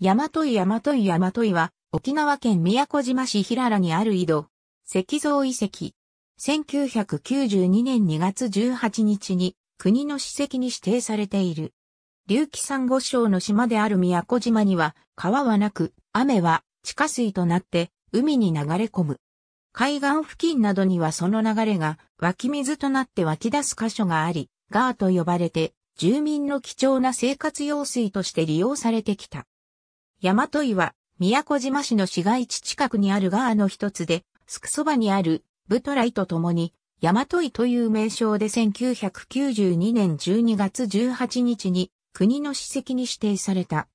大和大和大和は、沖縄県宮古島市平良にある井戸、石像遺跡。1992年2月18日に、国の史跡に指定されている。隆起珊瑚礁の島である宮古島には、川はなく、雨は地下水となって、海に流れ込む。海岸付近などにはその流れが湧き水となって湧き出す箇所があり、ガーと呼ばれて、住民の貴重な生活用水として利用されてきた。大和岩、宮古島市の市街地近くにあるガーの一つで、すくそばにある、ブトライと共に、大和井という名称で1992年12月18日に国の史跡に指定された。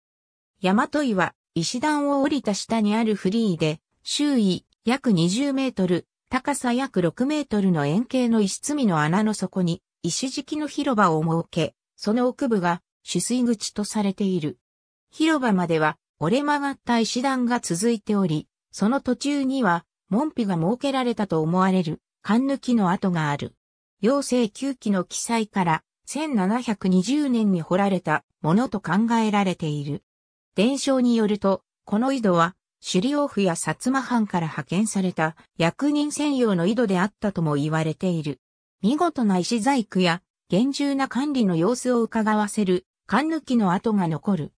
大和井は石段を降りた下にあるフリーで、周囲約20メートル、高さ約6メートルの円形の石積みの穴の底に石敷きの広場を設け、その奥部が取水口とされている。広場までは折れ曲がった石段が続いており、その途中には、門扉が設けられたと思われる、勘抜きの跡がある。陽世9期の記載から、1720年に掘られたものと考えられている。伝承によると、この井戸は、首里王府や薩摩藩から派遣された役人専用の井戸であったとも言われている。見事な石細工や厳重な管理の様子を伺わせる、勘抜きの跡が残る。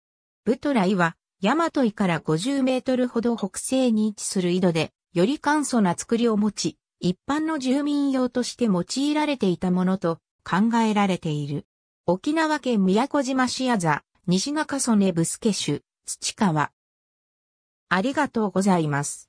ブトライは大和井から50メートルほど北西に位置する井戸で、より簡素な作りを持ち、一般の住民用として用いられていたものと考えられている。沖縄県宮古島市屋座、西中曽根ブスケ種、土川。ありがとうございます。